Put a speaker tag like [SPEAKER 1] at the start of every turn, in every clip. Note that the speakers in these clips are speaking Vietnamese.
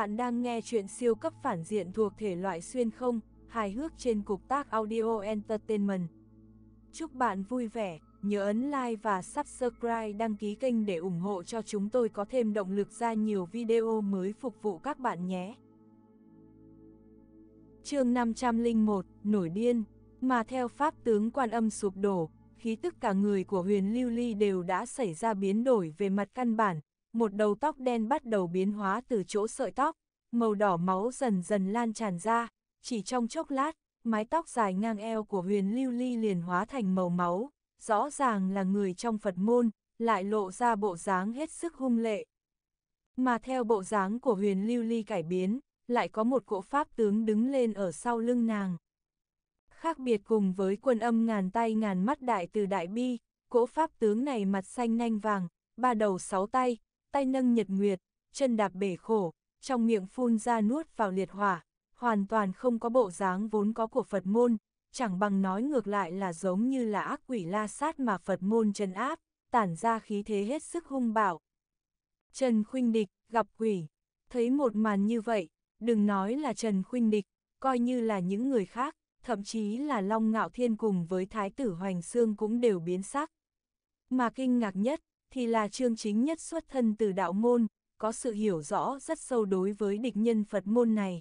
[SPEAKER 1] Bạn đang nghe chuyện siêu cấp phản diện thuộc thể loại xuyên không, hài hước trên cục tác Audio Entertainment. Chúc bạn vui vẻ, nhớ ấn like và subscribe đăng ký kênh để ủng hộ cho chúng tôi có thêm động lực ra nhiều video mới phục vụ các bạn nhé. chương 501, Nổi điên, mà theo pháp tướng quan âm sụp đổ, khí tức cả người của huyền lưu ly đều đã xảy ra biến đổi về mặt căn bản, một đầu tóc đen bắt đầu biến hóa từ chỗ sợi tóc, màu đỏ máu dần dần lan tràn ra, chỉ trong chốc lát, mái tóc dài ngang eo của huyền lưu ly liền hóa thành màu máu, rõ ràng là người trong Phật môn, lại lộ ra bộ dáng hết sức hung lệ. Mà theo bộ dáng của huyền lưu ly cải biến, lại có một cỗ pháp tướng đứng lên ở sau lưng nàng. Khác biệt cùng với quân âm ngàn tay ngàn mắt đại từ đại bi, cỗ pháp tướng này mặt xanh nanh vàng, ba đầu sáu tay, tay nâng nhật nguyệt, chân đạp bể khổ, trong miệng phun ra nuốt vào liệt hỏa, hoàn toàn không có bộ dáng vốn có của Phật môn, chẳng bằng nói ngược lại là giống như là ác quỷ la sát mà Phật môn chân áp, tản ra khí thế hết sức hung bạo. Trần Khuynh Địch gặp quỷ, thấy một màn như vậy, đừng nói là Trần Khuynh Địch, coi như là những người khác, thậm chí là Long Ngạo Thiên cùng với Thái tử Hoành Sương cũng đều biến sắc. Mà kinh ngạc nhất thì là trương chính nhất xuất thân từ đạo môn, có sự hiểu rõ rất sâu đối với địch nhân Phật môn này.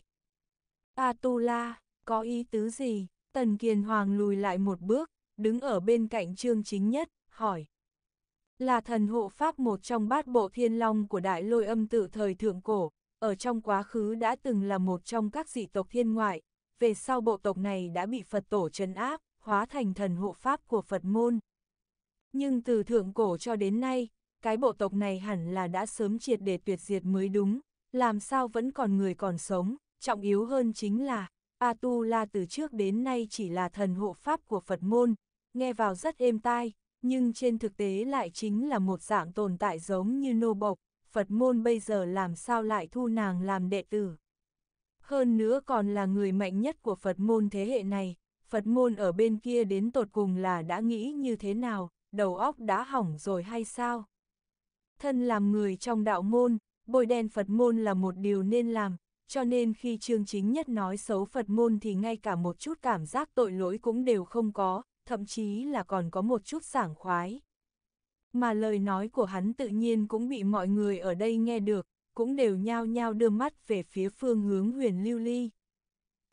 [SPEAKER 1] Atula, có ý tứ gì? Tần Kiền Hoàng lùi lại một bước, đứng ở bên cạnh trương chính nhất, hỏi. Là thần hộ pháp một trong bát bộ thiên long của đại lôi âm tự thời thượng cổ, ở trong quá khứ đã từng là một trong các dị tộc thiên ngoại, về sau bộ tộc này đã bị Phật tổ trấn áp, hóa thành thần hộ pháp của Phật môn. Nhưng từ thượng cổ cho đến nay, cái bộ tộc này hẳn là đã sớm triệt để tuyệt diệt mới đúng, làm sao vẫn còn người còn sống, trọng yếu hơn chính là, Atula từ trước đến nay chỉ là thần hộ pháp của Phật môn, nghe vào rất êm tai, nhưng trên thực tế lại chính là một dạng tồn tại giống như nô bộc, Phật môn bây giờ làm sao lại thu nàng làm đệ tử. Hơn nữa còn là người mạnh nhất của Phật môn thế hệ này, Phật môn ở bên kia đến tột cùng là đã nghĩ như thế nào, đầu óc đã hỏng rồi hay sao? Thân làm người trong đạo môn, bồi đen Phật môn là một điều nên làm, cho nên khi trương chính nhất nói xấu Phật môn thì ngay cả một chút cảm giác tội lỗi cũng đều không có, thậm chí là còn có một chút sảng khoái. Mà lời nói của hắn tự nhiên cũng bị mọi người ở đây nghe được, cũng đều nhao nhao đưa mắt về phía phương hướng huyền lưu ly.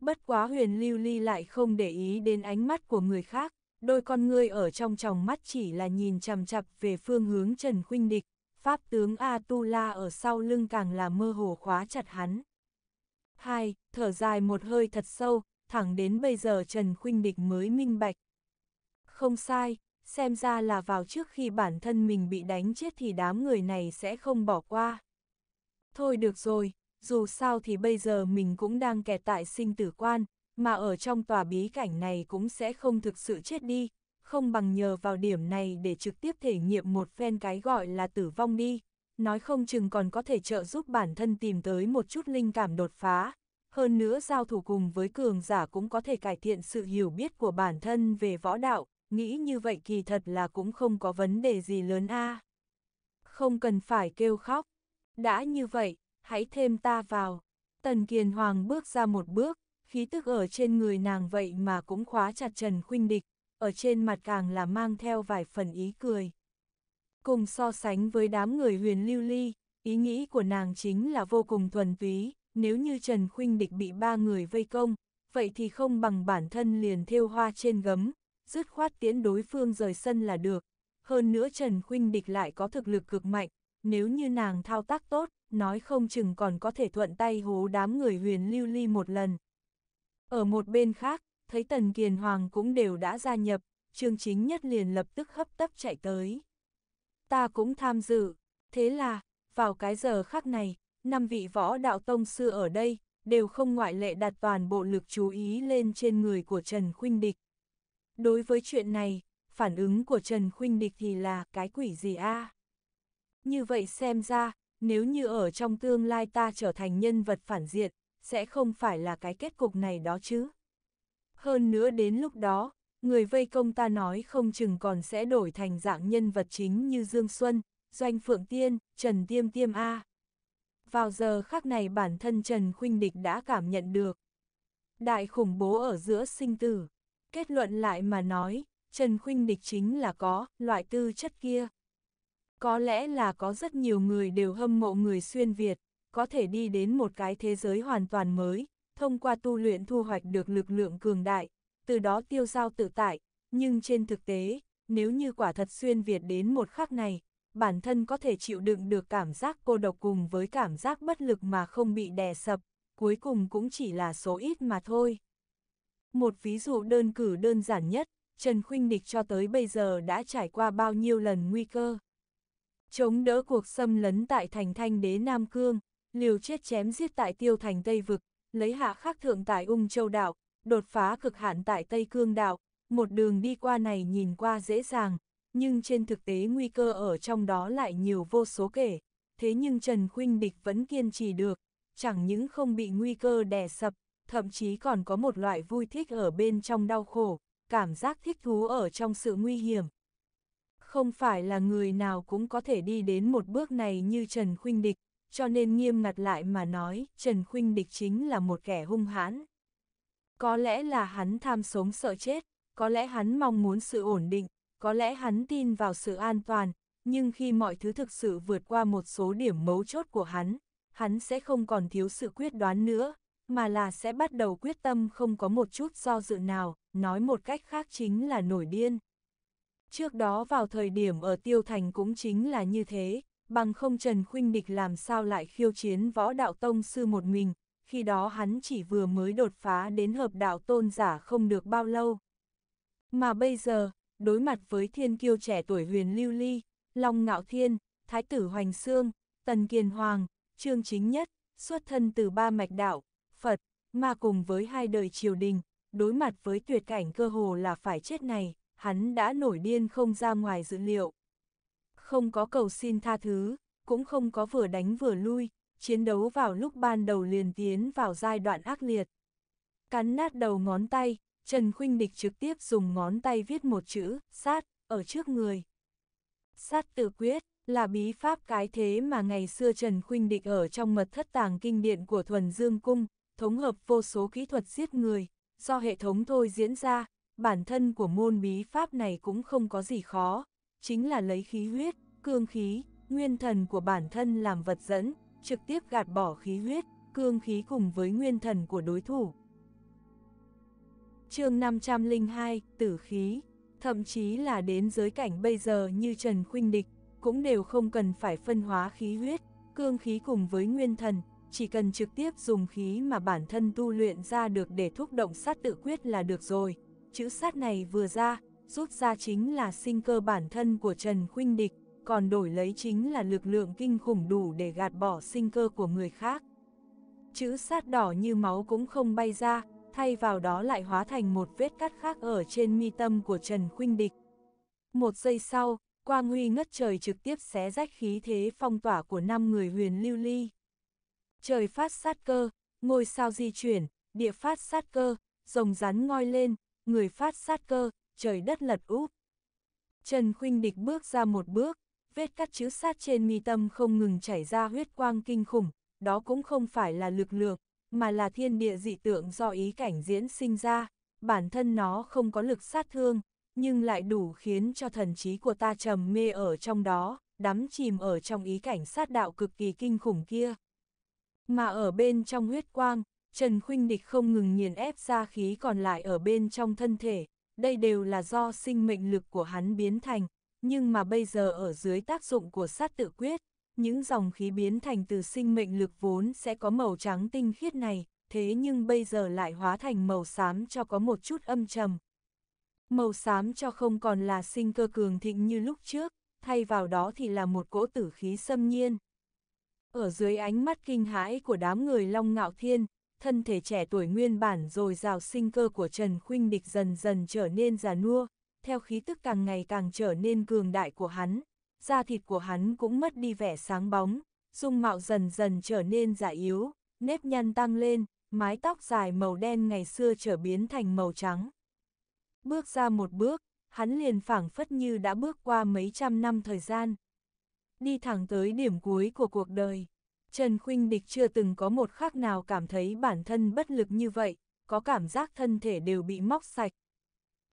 [SPEAKER 1] Bất quá huyền lưu ly lại không để ý đến ánh mắt của người khác, đôi con ngươi ở trong tròng mắt chỉ là nhìn chằm chặp về phương hướng Trần Khuynh Địch, pháp tướng A Tu La ở sau lưng càng là mơ hồ khóa chặt hắn. Hai, thở dài một hơi thật sâu, thẳng đến bây giờ Trần Khuynh Địch mới minh bạch. Không sai, xem ra là vào trước khi bản thân mình bị đánh chết thì đám người này sẽ không bỏ qua. Thôi được rồi, dù sao thì bây giờ mình cũng đang kẹt tại sinh tử quan, mà ở trong tòa bí cảnh này cũng sẽ không thực sự chết đi, không bằng nhờ vào điểm này để trực tiếp thể nghiệm một phen cái gọi là tử vong đi, nói không chừng còn có thể trợ giúp bản thân tìm tới một chút linh cảm đột phá. Hơn nữa giao thủ cùng với cường giả cũng có thể cải thiện sự hiểu biết của bản thân về võ đạo, nghĩ như vậy kỳ thật là cũng không có vấn đề gì lớn a Không cần phải kêu khóc. Đã như vậy, hãy thêm ta vào. Tần Kiền Hoàng bước ra một bước, khí tức ở trên người nàng vậy mà cũng khóa chặt Trần Khuynh Địch, ở trên mặt càng là mang theo vài phần ý cười. Cùng so sánh với đám người huyền lưu ly, ý nghĩ của nàng chính là vô cùng thuần túy, nếu như Trần Khuynh Địch bị ba người vây công, vậy thì không bằng bản thân liền thêu hoa trên gấm, dứt khoát tiến đối phương rời sân là được. Hơn nữa Trần Khuynh Địch lại có thực lực cực mạnh, nếu như nàng thao tác tốt, nói không chừng còn có thể thuận tay hố đám người huyền lưu ly một lần. Ở một bên khác, thấy Tần Kiền Hoàng cũng đều đã gia nhập, Trương Chính Nhất liền lập tức hấp tấp chạy tới. Ta cũng tham dự, thế là, vào cái giờ khác này, năm vị võ đạo tông sư ở đây, đều không ngoại lệ đặt toàn bộ lực chú ý lên trên người của Trần Khuynh Địch. Đối với chuyện này, phản ứng của Trần Khuynh Địch thì là cái quỷ gì a? Như vậy xem ra, nếu như ở trong tương lai ta trở thành nhân vật phản diện, sẽ không phải là cái kết cục này đó chứ. Hơn nữa đến lúc đó, người vây công ta nói không chừng còn sẽ đổi thành dạng nhân vật chính như Dương Xuân, Doanh Phượng Tiên, Trần Tiêm Tiêm A. Vào giờ khắc này bản thân Trần Khuynh Địch đã cảm nhận được. Đại khủng bố ở giữa sinh tử. Kết luận lại mà nói, Trần Khuynh Địch chính là có, loại tư chất kia. Có lẽ là có rất nhiều người đều hâm mộ người xuyên Việt có thể đi đến một cái thế giới hoàn toàn mới, thông qua tu luyện thu hoạch được lực lượng cường đại, từ đó tiêu giao tự tại, nhưng trên thực tế, nếu như quả thật xuyên Việt đến một khắc này, bản thân có thể chịu đựng được cảm giác cô độc cùng với cảm giác bất lực mà không bị đè sập, cuối cùng cũng chỉ là số ít mà thôi. Một ví dụ đơn cử đơn giản nhất, Trần Khuynh Địch cho tới bây giờ đã trải qua bao nhiêu lần nguy cơ. Chống đỡ cuộc xâm lấn tại thành thanh đế Nam Cương, liều chết chém giết tại tiêu thành Tây Vực, lấy hạ khắc thượng tại Ung Châu Đảo, đột phá cực hạn tại Tây Cương Đảo, một đường đi qua này nhìn qua dễ dàng, nhưng trên thực tế nguy cơ ở trong đó lại nhiều vô số kể. Thế nhưng Trần Khuynh Địch vẫn kiên trì được, chẳng những không bị nguy cơ đè sập, thậm chí còn có một loại vui thích ở bên trong đau khổ, cảm giác thích thú ở trong sự nguy hiểm. Không phải là người nào cũng có thể đi đến một bước này như Trần Khuynh Địch, cho nên nghiêm ngặt lại mà nói, Trần Khuynh Địch chính là một kẻ hung hãn. Có lẽ là hắn tham sống sợ chết, có lẽ hắn mong muốn sự ổn định, có lẽ hắn tin vào sự an toàn, nhưng khi mọi thứ thực sự vượt qua một số điểm mấu chốt của hắn, hắn sẽ không còn thiếu sự quyết đoán nữa, mà là sẽ bắt đầu quyết tâm không có một chút do dự nào, nói một cách khác chính là nổi điên. Trước đó vào thời điểm ở Tiêu Thành cũng chính là như thế, bằng không Trần Khuynh Địch làm sao lại khiêu chiến võ đạo tông sư một mình, khi đó hắn chỉ vừa mới đột phá đến hợp đạo tôn giả không được bao lâu. Mà bây giờ, đối mặt với thiên kiêu trẻ tuổi huyền lưu ly, Long Ngạo Thiên, Thái tử Hoành Sương, Tần Kiền Hoàng, Trương Chính Nhất, xuất thân từ ba mạch đạo, Phật, mà cùng với hai đời triều đình, đối mặt với tuyệt cảnh cơ hồ là phải chết này, hắn đã nổi điên không ra ngoài dự liệu không có cầu xin tha thứ, cũng không có vừa đánh vừa lui, chiến đấu vào lúc ban đầu liền tiến vào giai đoạn ác liệt. Cắn nát đầu ngón tay, Trần Khuynh Địch trực tiếp dùng ngón tay viết một chữ, sát, ở trước người. Sát tự quyết, là bí pháp cái thế mà ngày xưa Trần Khuynh Địch ở trong mật thất tàng kinh điện của Thuần Dương Cung, thống hợp vô số kỹ thuật giết người, do hệ thống thôi diễn ra, bản thân của môn bí pháp này cũng không có gì khó, chính là lấy khí huyết, cương khí, nguyên thần của bản thân làm vật dẫn, trực tiếp gạt bỏ khí huyết, cương khí cùng với nguyên thần của đối thủ. chương 502, Tử khí, thậm chí là đến giới cảnh bây giờ như Trần Khuynh Địch, cũng đều không cần phải phân hóa khí huyết, cương khí cùng với nguyên thần, chỉ cần trực tiếp dùng khí mà bản thân tu luyện ra được để thúc động sát tự quyết là được rồi. Chữ sát này vừa ra, rút ra chính là sinh cơ bản thân của Trần Khuynh Địch, còn đổi lấy chính là lực lượng kinh khủng đủ để gạt bỏ sinh cơ của người khác. Chữ sát đỏ như máu cũng không bay ra, thay vào đó lại hóa thành một vết cắt khác ở trên mi tâm của Trần Khuynh Địch. Một giây sau, Quang Huy ngất trời trực tiếp xé rách khí thế phong tỏa của năm người huyền lưu ly. Trời phát sát cơ, ngôi sao di chuyển, địa phát sát cơ, rồng rắn ngoi lên, người phát sát cơ, trời đất lật úp. Trần Khuynh Địch bước ra một bước, vết cắt chữ sát trên mi tâm không ngừng chảy ra huyết quang kinh khủng, đó cũng không phải là lực lượng, mà là thiên địa dị tượng do ý cảnh diễn sinh ra, bản thân nó không có lực sát thương, nhưng lại đủ khiến cho thần trí của ta trầm mê ở trong đó, đắm chìm ở trong ý cảnh sát đạo cực kỳ kinh khủng kia. Mà ở bên trong huyết quang, Trần Khuynh Địch không ngừng nghiền ép ra khí còn lại ở bên trong thân thể, đây đều là do sinh mệnh lực của hắn biến thành, nhưng mà bây giờ ở dưới tác dụng của sát tự quyết, những dòng khí biến thành từ sinh mệnh lực vốn sẽ có màu trắng tinh khiết này, thế nhưng bây giờ lại hóa thành màu xám cho có một chút âm trầm. Màu xám cho không còn là sinh cơ cường thịnh như lúc trước, thay vào đó thì là một cỗ tử khí xâm nhiên. Ở dưới ánh mắt kinh hãi của đám người Long Ngạo Thiên, thân thể trẻ tuổi nguyên bản rồi rào sinh cơ của Trần Khuynh Địch dần dần trở nên già nua, theo khí tức càng ngày càng trở nên cường đại của hắn, da thịt của hắn cũng mất đi vẻ sáng bóng, dung mạo dần dần trở nên già yếu, nếp nhăn tăng lên, mái tóc dài màu đen ngày xưa trở biến thành màu trắng. Bước ra một bước, hắn liền phảng phất như đã bước qua mấy trăm năm thời gian. Đi thẳng tới điểm cuối của cuộc đời. Trần Khuynh Địch chưa từng có một khắc nào cảm thấy bản thân bất lực như vậy, có cảm giác thân thể đều bị móc sạch.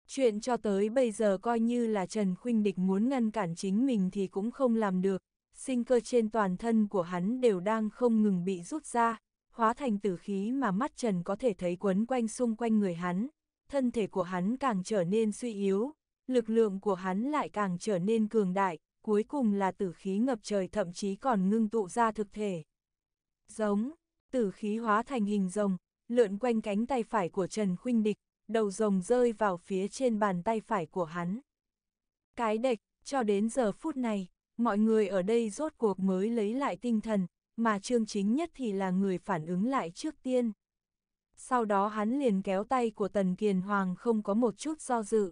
[SPEAKER 1] Chuyện cho tới bây giờ coi như là Trần Khuynh Địch muốn ngăn cản chính mình thì cũng không làm được, sinh cơ trên toàn thân của hắn đều đang không ngừng bị rút ra, hóa thành tử khí mà mắt Trần có thể thấy quấn quanh xung quanh người hắn, thân thể của hắn càng trở nên suy yếu, lực lượng của hắn lại càng trở nên cường đại, cuối cùng là tử khí ngập trời thậm chí còn ngưng tụ ra thực thể. Giống, tử khí hóa thành hình rồng, lượn quanh cánh tay phải của Trần Khuynh Địch, đầu rồng rơi vào phía trên bàn tay phải của hắn. Cái địch cho đến giờ phút này, mọi người ở đây rốt cuộc mới lấy lại tinh thần, mà Trương Chính Nhất thì là người phản ứng lại trước tiên. Sau đó hắn liền kéo tay của Tần Kiền Hoàng không có một chút do dự.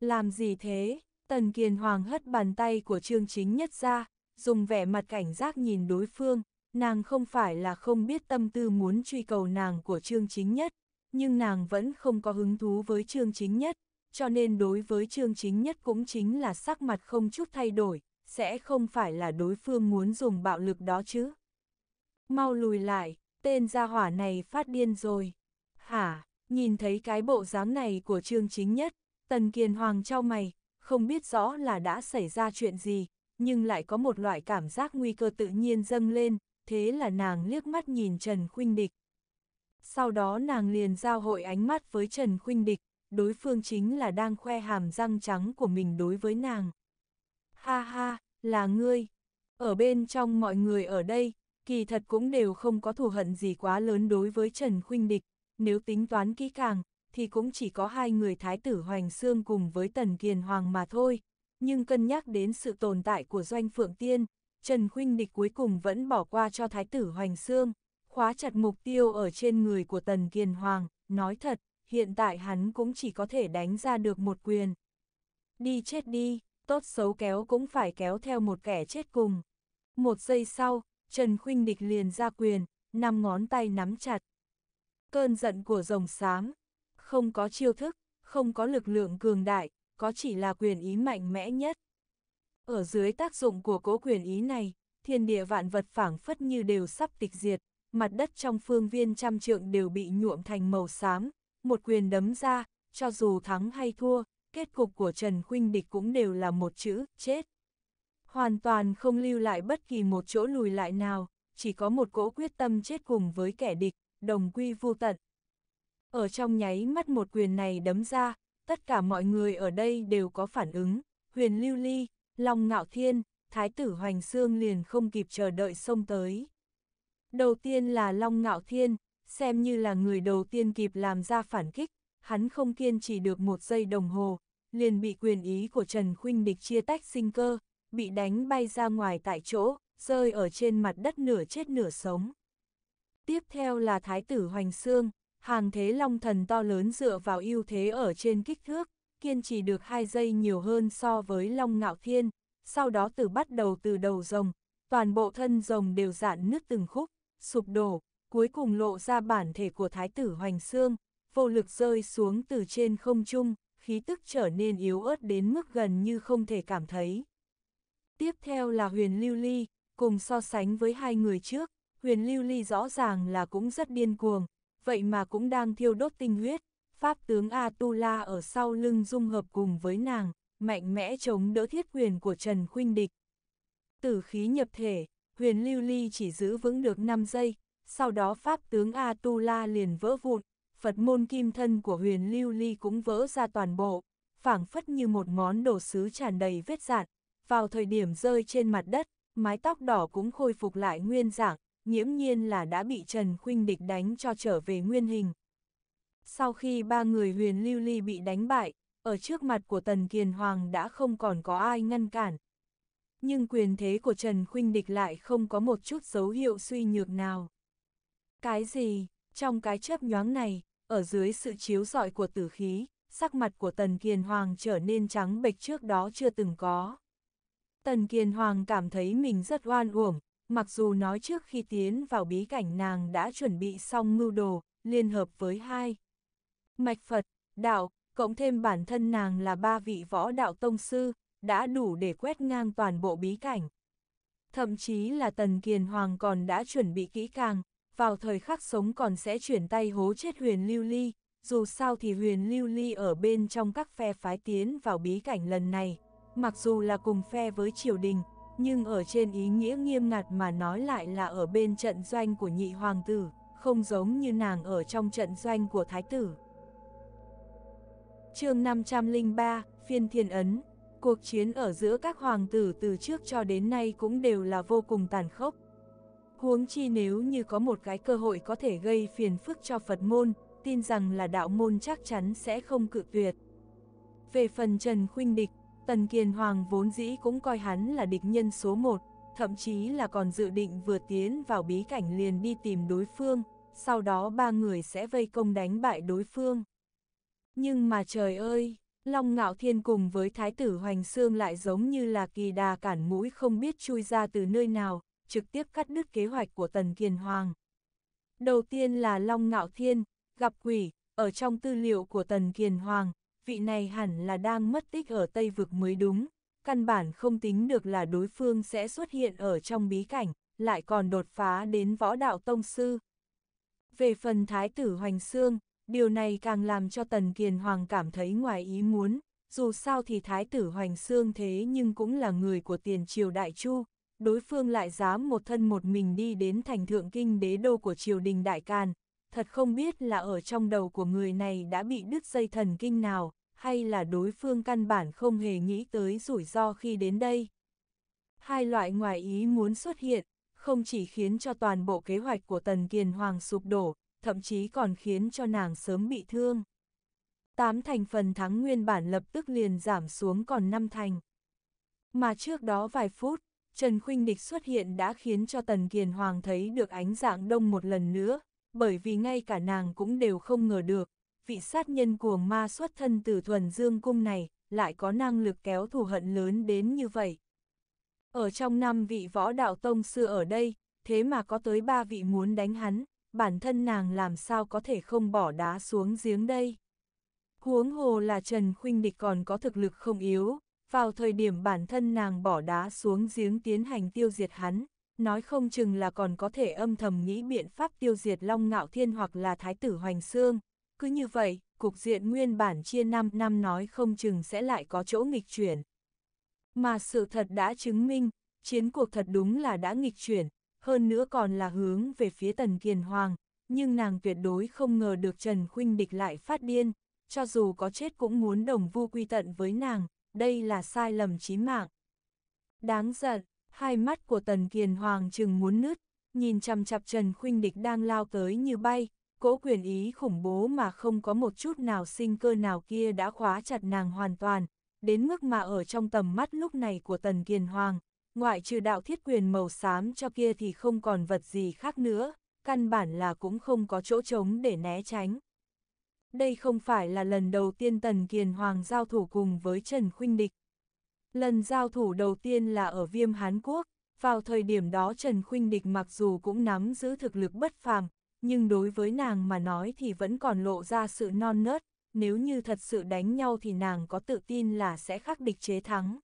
[SPEAKER 1] Làm gì thế? Tần Kiền Hoàng hất bàn tay của Trương Chính Nhất ra, dùng vẻ mặt cảnh giác nhìn đối phương, Nàng không phải là không biết tâm tư muốn truy cầu nàng của Trương Chính Nhất, nhưng nàng vẫn không có hứng thú với Trương Chính Nhất, cho nên đối với Trương Chính Nhất cũng chính là sắc mặt không chút thay đổi, sẽ không phải là đối phương muốn dùng bạo lực đó chứ. Mau lùi lại, tên gia hỏa này phát điên rồi. Hả, nhìn thấy cái bộ dáng này của Trương Chính Nhất, Tần Kiền Hoàng trao mày, không biết rõ là đã xảy ra chuyện gì, nhưng lại có một loại cảm giác nguy cơ tự nhiên dâng lên, thế là nàng liếc mắt nhìn Trần Khuynh Địch. Sau đó nàng liền giao hội ánh mắt với Trần Khuynh Địch, đối phương chính là đang khoe hàm răng trắng của mình đối với nàng. Ha ha, là ngươi. Ở bên trong mọi người ở đây, kỳ thật cũng đều không có thù hận gì quá lớn đối với Trần Khuynh Địch, nếu tính toán kỹ càng, thì cũng chỉ có hai người Thái tử Hoành Sương cùng với Tần Kiền Hoàng mà thôi, nhưng cân nhắc đến sự tồn tại của Doanh Phượng Tiên, Trần Khuynh Địch cuối cùng vẫn bỏ qua cho Thái tử Hoành Sương, khóa chặt mục tiêu ở trên người của Tần Kiền Hoàng, nói thật, hiện tại hắn cũng chỉ có thể đánh ra được một quyền. Đi chết đi, tốt xấu kéo cũng phải kéo theo một kẻ chết cùng. Một giây sau, Trần Khuynh Địch liền ra quyền, năm ngón tay nắm chặt. Cơn giận của rồng xám, không có chiêu thức, không có lực lượng cường đại, có chỉ là quyền ý mạnh mẽ nhất. Ở dưới tác dụng của cố quyền ý này, thiên địa vạn vật phảng phất như đều sắp tịch diệt, mặt đất trong phương viên trăm trượng đều bị nhuộm thành màu xám, một quyền đấm ra, cho dù thắng hay thua, kết cục của Trần Khuynh Địch cũng đều là một chữ, chết. Hoàn toàn không lưu lại bất kỳ một chỗ lùi lại nào, chỉ có một cỗ quyết tâm chết cùng với kẻ địch, đồng quy vô tận. Ở trong nháy mắt một quyền này đấm ra, tất cả mọi người ở đây đều có phản ứng, huyền lưu ly, Long ngạo thiên, thái tử Hoành Sương liền không kịp chờ đợi xông tới. Đầu tiên là Long ngạo thiên, xem như là người đầu tiên kịp làm ra phản kích, hắn không kiên trì được một giây đồng hồ, liền bị quyền ý của Trần Khuynh Địch chia tách sinh cơ, bị đánh bay ra ngoài tại chỗ, rơi ở trên mặt đất nửa chết nửa sống. Tiếp theo là Thái tử Hoành Sương, hàng thế long thần to lớn dựa vào ưu thế ở trên kích thước, kiên trì được 2 giây nhiều hơn so với Long Ngạo Thiên, sau đó từ bắt đầu từ đầu rồng, toàn bộ thân rồng đều dạn nứt từng khúc, sụp đổ, cuối cùng lộ ra bản thể của Thái tử Hoành Sương, vô lực rơi xuống từ trên không trung, khí tức trở nên yếu ớt đến mức gần như không thể cảm thấy. Tiếp theo là huyền lưu ly, cùng so sánh với hai người trước, huyền lưu ly rõ ràng là cũng rất điên cuồng, vậy mà cũng đang thiêu đốt tinh huyết, Pháp tướng Atula ở sau lưng dung hợp cùng với nàng, mạnh mẽ chống đỡ thiết quyền của Trần Khuynh Địch. Tử khí nhập thể, huyền lưu ly chỉ giữ vững được 5 giây, sau đó Pháp tướng Atula liền vỡ vụn, Phật môn kim thân của huyền lưu ly cũng vỡ ra toàn bộ, phảng phất như một món đồ sứ tràn đầy vết dạn, vào thời điểm rơi trên mặt đất, mái tóc đỏ cũng khôi phục lại nguyên dạng, nhiễm nhiên là đã bị Trần Khuynh Địch đánh cho trở về nguyên hình. Sau khi ba người huyền lưu ly bị đánh bại, ở trước mặt của Tần Kiền Hoàng đã không còn có ai ngăn cản. Nhưng quyền thế của Trần Khuynh Địch lại không có một chút dấu hiệu suy nhược nào. Cái gì, trong cái chớp nhoáng này, ở dưới sự chiếu rọi của tử khí, sắc mặt của Tần Kiền Hoàng trở nên trắng bệch trước đó chưa từng có. Tần Kiền Hoàng cảm thấy mình rất oan uổng, mặc dù nói trước khi tiến vào bí cảnh nàng đã chuẩn bị xong mưu đồ, liên hợp với hai mạch Phật, đạo, cộng thêm bản thân nàng là ba vị võ đạo tông sư, đã đủ để quét ngang toàn bộ bí cảnh. Thậm chí là Tần Kiền Hoàng còn đã chuẩn bị kỹ càng, vào thời khắc sống còn sẽ chuyển tay hố chết huyền lưu ly, dù sao thì huyền lưu ly ở bên trong các phe phái tiến vào bí cảnh lần này, mặc dù là cùng phe với triều đình, nhưng ở trên ý nghĩa nghiêm ngặt mà nói lại là ở bên trận doanh của nhị hoàng tử, không giống như nàng ở trong trận doanh của thái tử chương 503, phiên thiên ấn. Cuộc chiến ở giữa các hoàng tử từ trước cho đến nay cũng đều là vô cùng tàn khốc. Huống chi nếu như có một cái cơ hội có thể gây phiền phức cho Phật môn, tin rằng là đạo môn chắc chắn sẽ không cự tuyệt. Về phần Trần Khuynh Địch, Tần Kiền Hoàng vốn dĩ cũng coi hắn là địch nhân số một thậm chí là còn dự định vừa tiến vào bí cảnh liền đi tìm đối phương, sau đó ba người sẽ vây công đánh bại đối phương. Nhưng mà trời ơi, Long Ngạo Thiên cùng với Thái tử Hoành Sương lại giống như là kỳ đà cản mũi không biết chui ra từ nơi nào, trực tiếp cắt đứt kế hoạch của Tần Kiền Hoàng. Đầu tiên là Long Ngạo Thiên, gặp quỷ, ở trong tư liệu của Tần Kiền Hoàng, vị này hẳn là đang mất tích ở Tây Vực mới đúng, căn bản không tính được là đối phương sẽ xuất hiện ở trong bí cảnh, lại còn đột phá đến võ đạo tông sư. Về phần Thái tử Hoành Sương, điều này càng làm cho Tần Kiền Hoàng cảm thấy ngoài ý muốn, dù sao thì Thái tử Hoành Sương thế nhưng cũng là người của tiền triều Đại Chu, đối phương lại dám một thân một mình đi đến thành thượng kinh đế đô của triều đình Đại Càn, thật không biết là ở trong đầu của người này đã bị đứt dây thần kinh nào, hay là đối phương căn bản không hề nghĩ tới rủi ro khi đến đây. Hai loại ngoài ý muốn xuất hiện, không chỉ khiến cho toàn bộ kế hoạch của Tần Kiền Hoàng sụp đổ, thậm chí còn khiến cho nàng sớm bị thương. Tám thành phần thắng nguyên bản lập tức liền giảm xuống còn năm thành. Mà trước đó vài phút, Trần Khuynh Địch xuất hiện đã khiến cho Tần Kiền Hoàng thấy được ánh dạng đông một lần nữa, bởi vì ngay cả nàng cũng đều không ngờ được, vị sát nhân cuồng ma xuất thân từ thuần dương cung này, lại có năng lực kéo thù hận lớn đến như vậy. Ở trong năm vị võ đạo tông sư ở đây, thế mà có tới ba vị muốn đánh hắn, bản thân nàng làm sao có thể không bỏ đá xuống giếng đây. Huống hồ là Trần Khuynh Địch còn có thực lực không yếu, vào thời điểm bản thân nàng bỏ đá xuống giếng tiến hành tiêu diệt hắn, nói không chừng là còn có thể âm thầm nghĩ biện pháp tiêu diệt Long Ngạo Thiên hoặc là Thái tử Hoành Sương. Cứ như vậy, cục diện nguyên bản chia 5 năm nói không chừng sẽ lại có chỗ nghịch chuyển. Mà sự thật đã chứng minh, chiến cuộc thật đúng là đã nghịch chuyển, hơn nữa còn là hướng về phía Tần Kiền Hoàng, nhưng nàng tuyệt đối không ngờ được Trần Khuynh Địch lại phát điên, cho dù có chết cũng muốn đồng vu quy tận với nàng, đây là sai lầm chí mạng. Đáng giận, hai mắt của Tần Kiền Hoàng chừng muốn nứt, nhìn chằm chặp Trần Khuynh Địch đang lao tới như bay, cỗ quyền ý khủng bố mà không có một chút nào sinh cơ nào kia đã khóa chặt nàng hoàn toàn, đến mức mà ở trong tầm mắt lúc này của Tần Kiền Hoàng, ngoại trừ đạo thiết quyền màu xám cho kia thì không còn vật gì khác nữa, căn bản là cũng không có chỗ trống để né tránh. Đây không phải là lần đầu tiên Tần Kiền Hoàng giao thủ cùng với Trần Khuynh Địch. Lần giao thủ đầu tiên là ở Viêm Hán Quốc, vào thời điểm đó Trần Khuynh Địch mặc dù cũng nắm giữ thực lực bất phàm, nhưng đối với nàng mà nói thì vẫn còn lộ ra sự non nớt, nếu như thật sự đánh nhau thì nàng có tự tin là sẽ khắc địch chế thắng.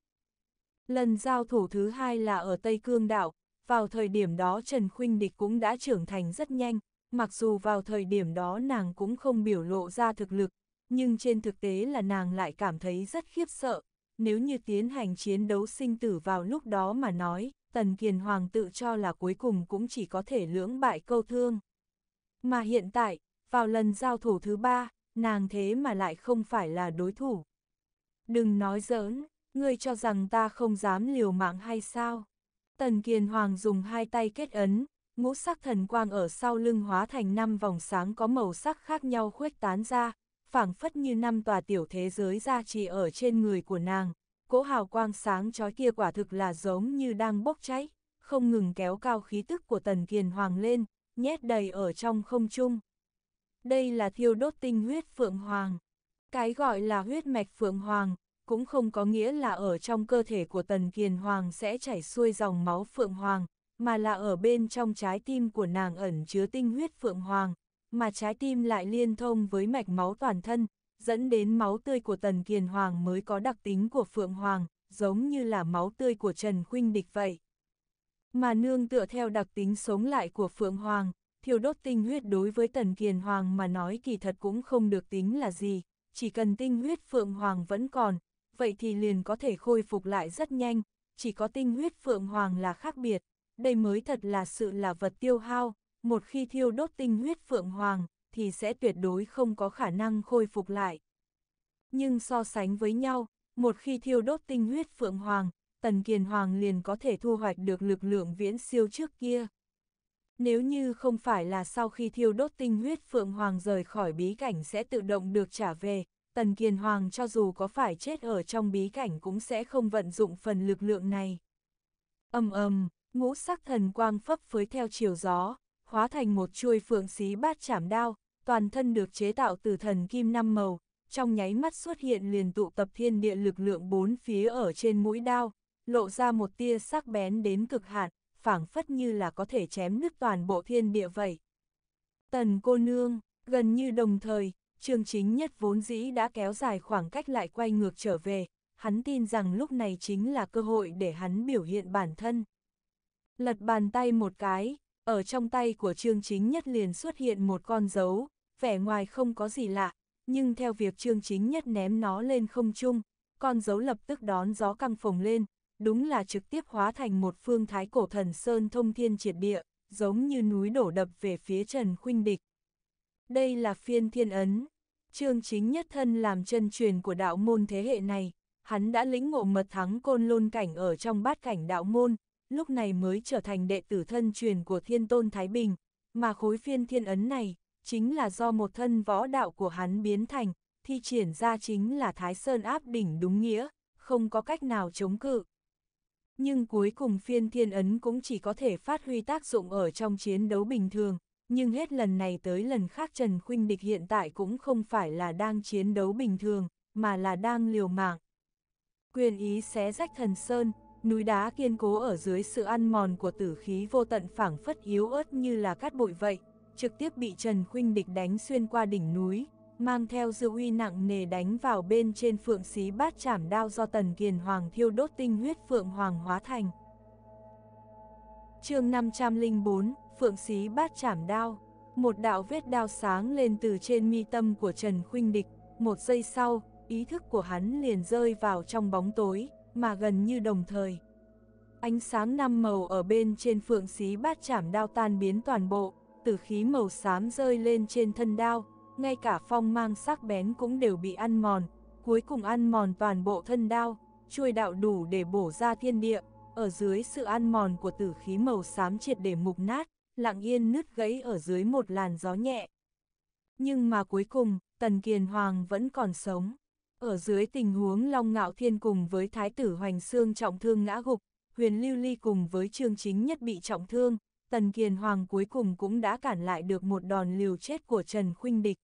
[SPEAKER 1] Lần giao thủ thứ hai là ở Tây Cương đảo, vào thời điểm đó Trần Khuynh Địch cũng đã trưởng thành rất nhanh, mặc dù vào thời điểm đó nàng cũng không biểu lộ ra thực lực, nhưng trên thực tế là nàng lại cảm thấy rất khiếp sợ, nếu như tiến hành chiến đấu sinh tử vào lúc đó mà nói, Tần Kiền Hoàng tự cho là cuối cùng cũng chỉ có thể lưỡng bại câu thương. Mà hiện tại, vào lần giao thủ thứ ba, nàng thế mà lại không phải là đối thủ. Đừng nói giỡn, ngươi cho rằng ta không dám liều mạng hay sao? Tần Kiền Hoàng dùng hai tay kết ấn, ngũ sắc thần quang ở sau lưng hóa thành năm vòng sáng có màu sắc khác nhau khuếch tán ra, phảng phất như năm tòa tiểu thế giới ra trị ở trên người của nàng. Cỗ hào quang sáng chói kia quả thực là giống như đang bốc cháy, không ngừng kéo cao khí tức của Tần Kiền Hoàng lên, nhét đầy ở trong không trung. Đây là thiêu đốt tinh huyết Phượng Hoàng. Cái gọi là huyết mạch Phượng Hoàng, cũng không có nghĩa là ở trong cơ thể của Tần Kiền Hoàng sẽ chảy xuôi dòng máu Phượng Hoàng, mà là ở bên trong trái tim của nàng ẩn chứa tinh huyết Phượng Hoàng, mà trái tim lại liên thông với mạch máu toàn thân, dẫn đến máu tươi của Tần Kiền Hoàng mới có đặc tính của Phượng Hoàng, giống như là máu tươi của Trần Khuynh Địch vậy. Mà nương tựa theo đặc tính sống lại của Phượng Hoàng, thiêu đốt tinh huyết đối với Tần Kiền Hoàng mà nói kỳ thật cũng không được tính là gì, chỉ cần tinh huyết Phượng Hoàng vẫn còn, vậy thì liền có thể khôi phục lại rất nhanh, chỉ có tinh huyết phượng hoàng là khác biệt, đây mới thật là sự là vật tiêu hao, một khi thiêu đốt tinh huyết phượng hoàng thì sẽ tuyệt đối không có khả năng khôi phục lại. Nhưng so sánh với nhau, một khi thiêu đốt tinh huyết phượng hoàng, tần kiền hoàng liền có thể thu hoạch được lực lượng viễn siêu trước kia. Nếu như không phải là sau khi thiêu đốt tinh huyết Phượng Hoàng rời khỏi bí cảnh sẽ tự động được trả về, Tần Kiền Hoàng cho dù có phải chết ở trong bí cảnh cũng sẽ không vận dụng phần lực lượng này. ầm ầm, ngũ sắc thần quang phấp phới theo chiều gió, hóa thành một chuôi phượng xí bát chảm đao, toàn thân được chế tạo từ thần kim năm màu, trong nháy mắt xuất hiện liền tụ tập thiên địa lực lượng bốn phía ở trên mũi đao, lộ ra một tia sắc bén đến cực hạn, phảng phất như là có thể chém nứt toàn bộ thiên địa vậy. Tần cô nương, gần như đồng thời, Trương chính nhất vốn dĩ đã kéo dài khoảng cách lại quay ngược trở về, hắn tin rằng lúc này chính là cơ hội để hắn biểu hiện bản thân. Lật bàn tay một cái, ở trong tay của Trương Chính Nhất liền xuất hiện một con dấu, vẻ ngoài không có gì lạ, nhưng theo việc Trương Chính Nhất ném nó lên không trung, con dấu lập tức đón gió căng phồng lên, đúng là trực tiếp hóa thành một phương thái cổ thần sơn thông thiên triệt địa, giống như núi đổ đập về phía Trần Khuynh Địch. Đây là phiên thiên ấn, Trương chính nhất thân làm chân truyền của đạo môn thế hệ này, hắn đã lĩnh ngộ mật thắng côn lôn cảnh ở trong bát cảnh đạo môn, lúc này mới trở thành đệ tử thân truyền của thiên tôn Thái Bình, mà khối phiên thiên ấn này, chính là do một thân võ đạo của hắn biến thành, thi triển ra chính là Thái Sơn áp đỉnh đúng nghĩa, không có cách nào chống cự. Nhưng cuối cùng phiên thiên ấn cũng chỉ có thể phát huy tác dụng ở trong chiến đấu bình thường, nhưng hết lần này tới lần khác Trần Khuynh Địch hiện tại cũng không phải là đang chiến đấu bình thường, mà là đang liều mạng. Quyền ý xé rách thần sơn, núi đá kiên cố ở dưới sự ăn mòn của tử khí vô tận phảng phất yếu ớt như là cát bụi vậy, trực tiếp bị Trần Khuynh Địch đánh xuyên qua đỉnh núi, mang theo dư uy nặng nề đánh vào bên trên phượng xí bát chảm đao do Tần Kiền Hoàng thiêu đốt tinh huyết phượng hoàng hóa thành. chương 504, Phượng xí bát chảm đao, một đạo vết đao sáng lên từ trên mi tâm của Trần Khuynh Địch, một giây sau, ý thức của hắn liền rơi vào trong bóng tối, mà gần như đồng thời. Ánh sáng năm màu ở bên trên phượng xí bát chảm đao tan biến toàn bộ, tử khí màu xám rơi lên trên thân đao, ngay cả phong mang sắc bén cũng đều bị ăn mòn, cuối cùng ăn mòn toàn bộ thân đao, chui đạo đủ để bổ ra thiên địa, ở dưới sự ăn mòn của tử khí màu xám triệt để mục nát, lặng yên nứt gãy ở dưới một làn gió nhẹ. Nhưng mà cuối cùng, Tần Kiền Hoàng vẫn còn sống. Ở dưới tình huống Long Ngạo Thiên cùng với Thái tử Hoành Sương trọng thương ngã gục, Huyền Lưu Ly cùng với Trương Chính Nhất bị trọng thương, Tần Kiền Hoàng cuối cùng cũng đã cản lại được một đòn liều chết của Trần Khuynh Địch.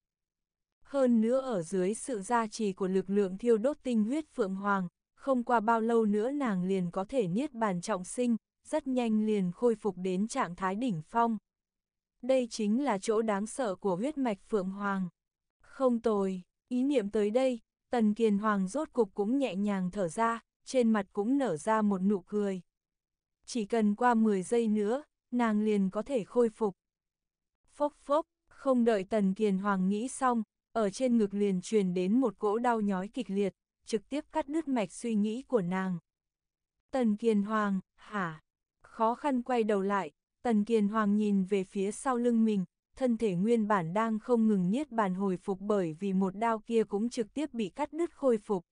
[SPEAKER 1] Hơn nữa ở dưới sự gia trì của lực lượng thiêu đốt tinh huyết Phượng Hoàng, không qua bao lâu nữa nàng liền có thể niết bàn trọng sinh, rất nhanh liền khôi phục đến trạng thái đỉnh phong. Đây chính là chỗ đáng sợ của huyết mạch Phượng Hoàng. Không tồi, ý niệm tới đây, Tần Kiền Hoàng rốt cục cũng nhẹ nhàng thở ra, trên mặt cũng nở ra một nụ cười. Chỉ cần qua 10 giây nữa, nàng liền có thể khôi phục. Phốc phốc, không đợi Tần Kiền Hoàng nghĩ xong, ở trên ngực liền truyền đến một cỗ đau nhói kịch liệt, trực tiếp cắt đứt mạch suy nghĩ của nàng. Tần Kiền Hoàng, hả? khó khăn quay đầu lại, Tần Kiền Hoàng nhìn về phía sau lưng mình, thân thể nguyên bản đang không ngừng niết bàn hồi phục bởi vì một đao kia cũng trực tiếp bị cắt đứt khôi phục.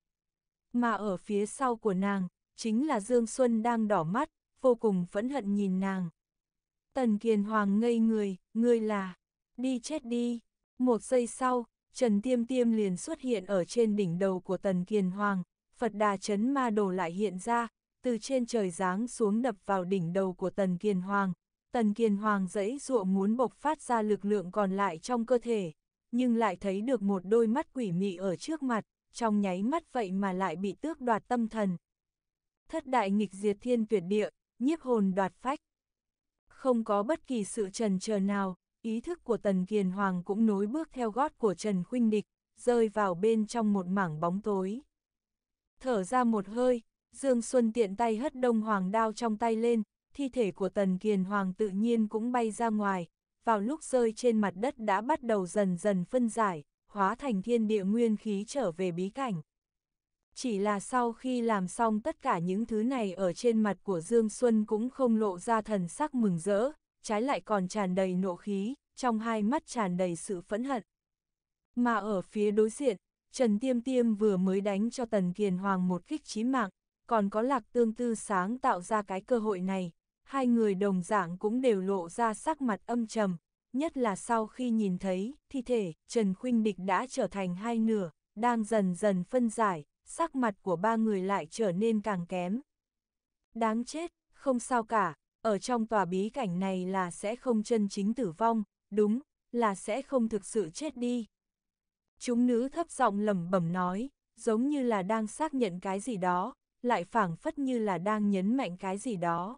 [SPEAKER 1] Mà ở phía sau của nàng, chính là Dương Xuân đang đỏ mắt, vô cùng phẫn hận nhìn nàng. Tần Kiền Hoàng ngây người, ngươi là, đi chết đi. Một giây sau, Trần Tiêm Tiêm liền xuất hiện ở trên đỉnh đầu của Tần Kiền Hoàng, Phật Đà Chấn Ma Đồ lại hiện ra, từ trên trời giáng xuống đập vào đỉnh đầu của Tần Kiền Hoàng. Tần Kiền Hoàng dẫy dụa muốn bộc phát ra lực lượng còn lại trong cơ thể, nhưng lại thấy được một đôi mắt quỷ mị ở trước mặt, trong nháy mắt vậy mà lại bị tước đoạt tâm thần. Thất đại nghịch diệt thiên tuyệt địa, nhiếp hồn đoạt phách. Không có bất kỳ sự trần chờ nào, ý thức của Tần Kiền Hoàng cũng nối bước theo gót của Trần Khuynh Địch, rơi vào bên trong một mảng bóng tối. Thở ra một hơi, Dương Xuân tiện tay hất đông hoàng đao trong tay lên, thi thể của tần kiền hoàng tự nhiên cũng bay ra ngoài, vào lúc rơi trên mặt đất đã bắt đầu dần dần phân giải, hóa thành thiên địa nguyên khí trở về bí cảnh. Chỉ là sau khi làm xong tất cả những thứ này ở trên mặt của Dương Xuân cũng không lộ ra thần sắc mừng rỡ, trái lại còn tràn đầy nộ khí, trong hai mắt tràn đầy sự phẫn hận. Mà ở phía đối diện, Trần Tiêm Tiêm vừa mới đánh cho Tần Kiền Hoàng một kích chí mạng, còn có lạc tương tư sáng tạo ra cái cơ hội này, hai người đồng dạng cũng đều lộ ra sắc mặt âm trầm, nhất là sau khi nhìn thấy thi thể Trần Khuynh Địch đã trở thành hai nửa, đang dần dần phân giải, sắc mặt của ba người lại trở nên càng kém. Đáng chết, không sao cả, ở trong tòa bí cảnh này là sẽ không chân chính tử vong, đúng, là sẽ không thực sự chết đi. Chúng nữ thấp giọng lẩm bẩm nói, giống như là đang xác nhận cái gì đó, lại phảng phất như là đang nhấn mạnh cái gì đó.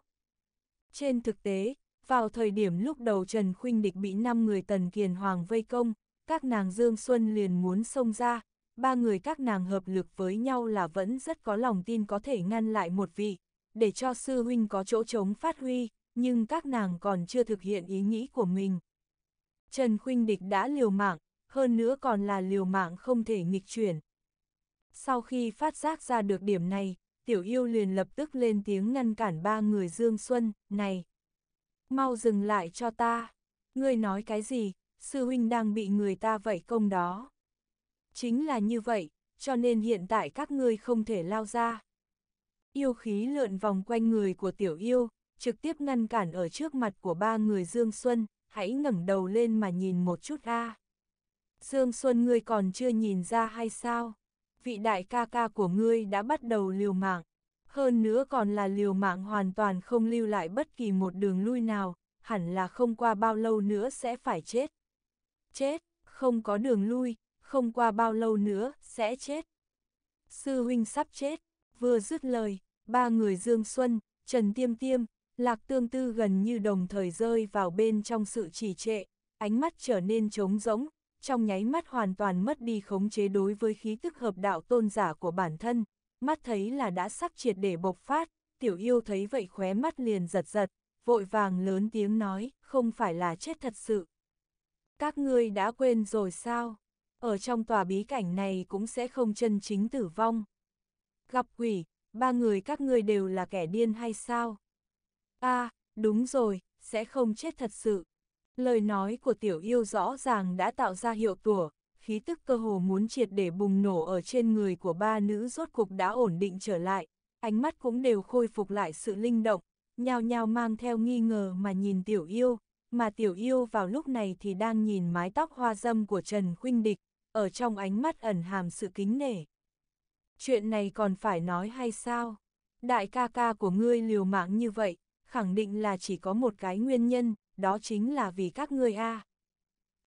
[SPEAKER 1] Trên thực tế, vào thời điểm lúc đầu Trần Khuynh Địch bị 5 người Tần Kiền Hoàng vây công, các nàng Dương Xuân liền muốn xông ra, ba người các nàng hợp lực với nhau là vẫn rất có lòng tin có thể ngăn lại một vị, để cho sư huynh có chỗ chống phát huy, nhưng các nàng còn chưa thực hiện ý nghĩ của mình. Trần Khuynh Địch đã liều mạng, hơn nữa còn là liều mạng không thể nghịch chuyển. Sau khi phát giác ra được điểm này, tiểu yêu liền lập tức lên tiếng ngăn cản ba người Dương Xuân, này. Mau dừng lại cho ta, ngươi nói cái gì, sư huynh đang bị người ta vậy công đó. Chính là như vậy, cho nên hiện tại các ngươi không thể lao ra. Yêu khí lượn vòng quanh người của tiểu yêu, trực tiếp ngăn cản ở trước mặt của ba người Dương Xuân, hãy ngẩng đầu lên mà nhìn một chút a. Dương Xuân ngươi còn chưa nhìn ra hay sao? vị đại ca ca của ngươi đã bắt đầu liều mạng. Hơn nữa còn là liều mạng hoàn toàn không lưu lại bất kỳ một đường lui nào, hẳn là không qua bao lâu nữa sẽ phải chết. Chết, không có đường lui, không qua bao lâu nữa sẽ chết. Sư huynh sắp chết, vừa dứt lời, ba người Dương Xuân, Trần Tiêm Tiêm, Lạc Tương Tư gần như đồng thời rơi vào bên trong sự trì trệ, ánh mắt trở nên trống rỗng, trong nháy mắt hoàn toàn mất đi khống chế đối với khí tức hợp đạo tôn giả của bản thân, mắt thấy là đã sắp triệt để bộc phát, tiểu yêu thấy vậy khóe mắt liền giật giật, vội vàng lớn tiếng nói, không phải là chết thật sự. Các ngươi đã quên rồi sao? Ở trong tòa bí cảnh này cũng sẽ không chân chính tử vong. Gặp quỷ, ba người các ngươi đều là kẻ điên hay sao? a đúng rồi, sẽ không chết thật sự. Lời nói của tiểu yêu rõ ràng đã tạo ra hiệu tủa, khí tức cơ hồ muốn triệt để bùng nổ ở trên người của ba nữ rốt cục đã ổn định trở lại, ánh mắt cũng đều khôi phục lại sự linh động, nhào nhào mang theo nghi ngờ mà nhìn tiểu yêu, mà tiểu yêu vào lúc này thì đang nhìn mái tóc hoa dâm của Trần Khuynh Địch, ở trong ánh mắt ẩn hàm sự kính nể. Chuyện này còn phải nói hay sao? Đại ca ca của ngươi liều mạng như vậy, khẳng định là chỉ có một cái nguyên nhân, đó chính là vì các ngươi a.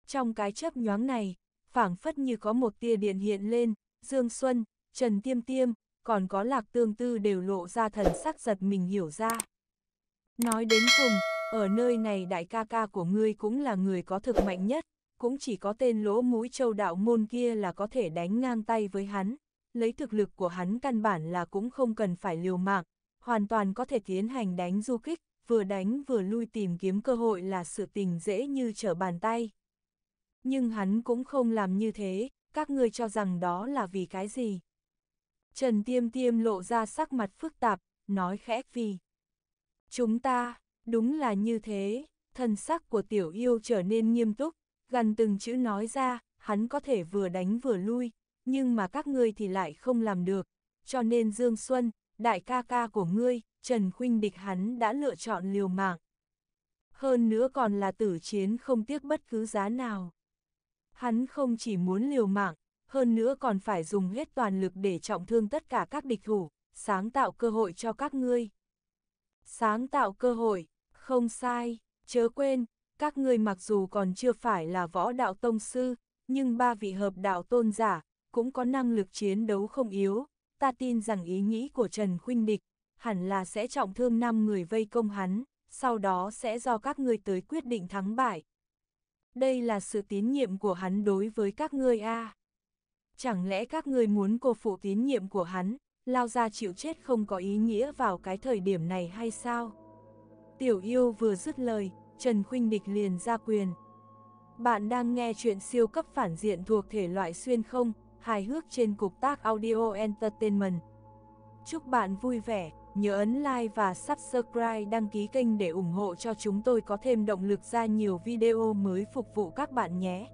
[SPEAKER 1] Trong cái chớp nhoáng này, phảng phất như có một tia điện hiện lên, Dương Xuân, Trần Tiêm Tiêm, còn có Lạc Tương Tư đều lộ ra thần sắc giật mình hiểu ra. Nói đến cùng, ở nơi này đại ca ca của ngươi cũng là người có thực mạnh nhất, cũng chỉ có tên lỗ mũi châu đạo môn kia là có thể đánh ngang tay với hắn, lấy thực lực của hắn căn bản là cũng không cần phải liều mạng, hoàn toàn có thể tiến hành đánh du kích, vừa đánh vừa lui tìm kiếm cơ hội là sự tình dễ như trở bàn tay. Nhưng hắn cũng không làm như thế, các ngươi cho rằng đó là vì cái gì? Trần Tiêm Tiêm lộ ra sắc mặt phức tạp, nói khẽ vì. Chúng ta, đúng là như thế, thần sắc của tiểu yêu trở nên nghiêm túc, gần từng chữ nói ra, hắn có thể vừa đánh vừa lui, nhưng mà các ngươi thì lại không làm được, cho nên Dương Xuân, đại ca ca của ngươi, Trần Khuynh địch hắn đã lựa chọn liều mạng. Hơn nữa còn là tử chiến không tiếc bất cứ giá nào. Hắn không chỉ muốn liều mạng, hơn nữa còn phải dùng hết toàn lực để trọng thương tất cả các địch thủ, sáng tạo cơ hội cho các ngươi. Sáng tạo cơ hội, không sai, chớ quên, các ngươi mặc dù còn chưa phải là võ đạo tông sư, nhưng ba vị hợp đạo tôn giả, cũng có năng lực chiến đấu không yếu, ta tin rằng ý nghĩ của Trần Khuynh Địch hẳn là sẽ trọng thương 5 người vây công hắn, sau đó sẽ do các ngươi tới quyết định thắng bại. Đây là sự tín nhiệm của hắn đối với các ngươi a. À. Chẳng lẽ các ngươi muốn cô phụ tín nhiệm của hắn, lao ra chịu chết không có ý nghĩa vào cái thời điểm này hay sao? Tiểu yêu vừa dứt lời, Trần Khuynh Địch liền ra quyền. Bạn đang nghe chuyện siêu cấp phản diện thuộc thể loại xuyên không, hài hước trên cục tác Audio Entertainment. Chúc bạn vui vẻ! nhớ ấn like và subscribe đăng ký kênh để ủng hộ cho chúng tôi có thêm động lực ra nhiều video mới phục vụ các bạn nhé.